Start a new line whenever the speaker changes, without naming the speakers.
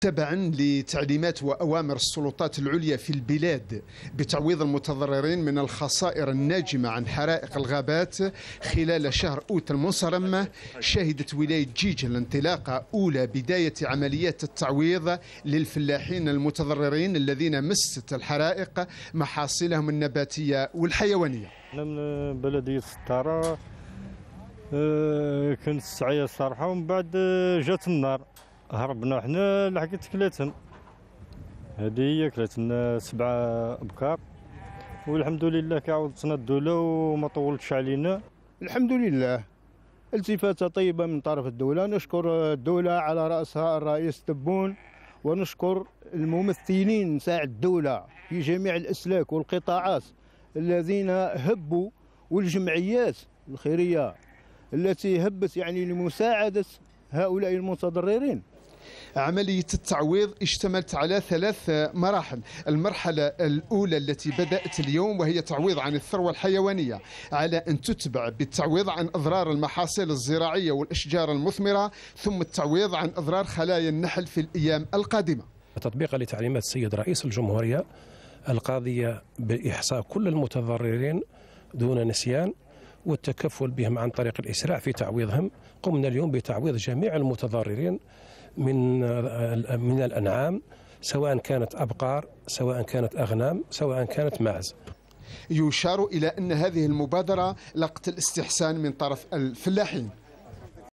تبعا لتعليمات واوامر السلطات العليا في البلاد بتعويض المتضررين من الخسائر الناجمه عن حرائق الغابات خلال شهر اوت المنصرم شهدت ولايه جيجه الانطلاقه اولى بدايه عمليات التعويض للفلاحين المتضررين الذين مست الحرائق محاصيلهم
النباتيه والحيوانيه. من بلديه ستاره آه، كنت سعيه الصراحه ومن بعد آه، جات النار هربنا حنا لحقت كلاتهم هذه هي كلاتنا سبعه أبكار والحمد لله كعوضتنا الدوله وما طولتش علينا الحمد لله
التفاته طيبه من طرف الدوله نشكر الدوله على راسها الرئيس تبون ونشكر الممثلين نتاع الدوله في جميع الاسلاك والقطاعات الذين هبوا والجمعيات الخيريه
التي هبت يعني لمساعده هؤلاء المتضررين عملية التعويض اشتملت على ثلاث مراحل المرحلة الأولى التي بدأت اليوم وهي تعويض عن الثروة الحيوانية على أن تتبع بالتعويض عن أضرار المحاصيل
الزراعية والأشجار المثمرة ثم التعويض عن أضرار خلايا النحل في الأيام
القادمة تطبيقا لتعليمات السيد رئيس الجمهورية القاضية بإحصاء كل المتضررين دون نسيان والتكفل بهم عن طريق الإسراع في تعويضهم قمنا اليوم بتعويض جميع المتضررين من من الأنعام سواء كانت أبقار سواء كانت أغنام سواء كانت معز
يشار إلى أن هذه المبادرة لقت الاستحسان من طرف الفلاحين